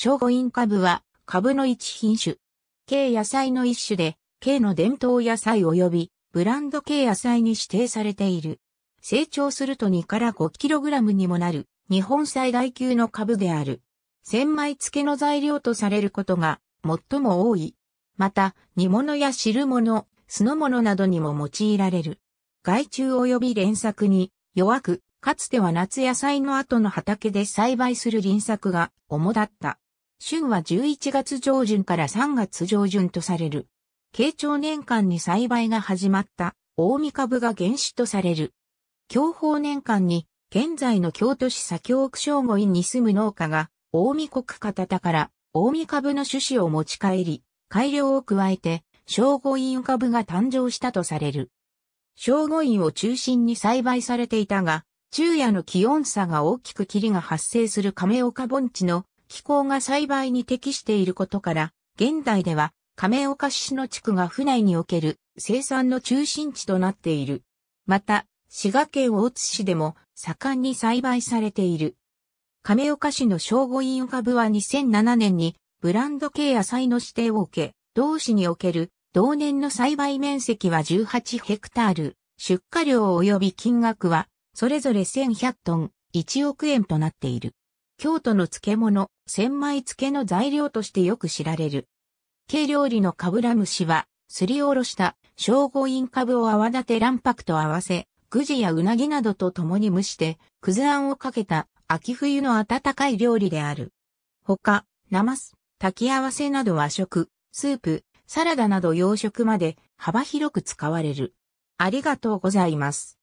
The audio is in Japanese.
聖護院株は、株の一品種。軽野菜の一種で、軽の伝統野菜及び、ブランド軽野菜に指定されている。成長すると2から 5kg にもなる、日本最大級の株である。千枚漬けの材料とされることが、最も多い。また、煮物や汁物、酢の物などにも用いられる。害虫及び連作に弱く、かつては夏野菜の後の畑で栽培する輪作が主だった。春は11月上旬から3月上旬とされる。慶長年間に栽培が始まった大見株が原種とされる。享保年間に現在の京都市左京区正吾院に住む農家が大見国方田から大見株の種子を持ち帰り、改良を加えて正吾院株が誕生したとされる。正吾院を中心に栽培されていたが、昼夜の気温差が大きく霧が発生する亀岡盆地の気候が栽培に適していることから、現代では亀岡市の地区が府内における生産の中心地となっている。また、滋賀県大津市でも盛んに栽培されている。亀岡市の正午院株は2007年にブランド系野菜の指定を受け、同市における同年の栽培面積は18ヘクタール、出荷量及び金額はそれぞれ1100トン、1億円となっている。京都の漬物、千枚漬けの材料としてよく知られる。軽料理のかぶら蒸しは、すりおろした、小五輪株を泡立て卵白と合わせ、くじやうなぎなどと共に蒸して、くずあんをかけた、秋冬の温かい料理である。他、なます、炊き合わせなど和食、スープ、サラダなど洋食まで幅広く使われる。ありがとうございます。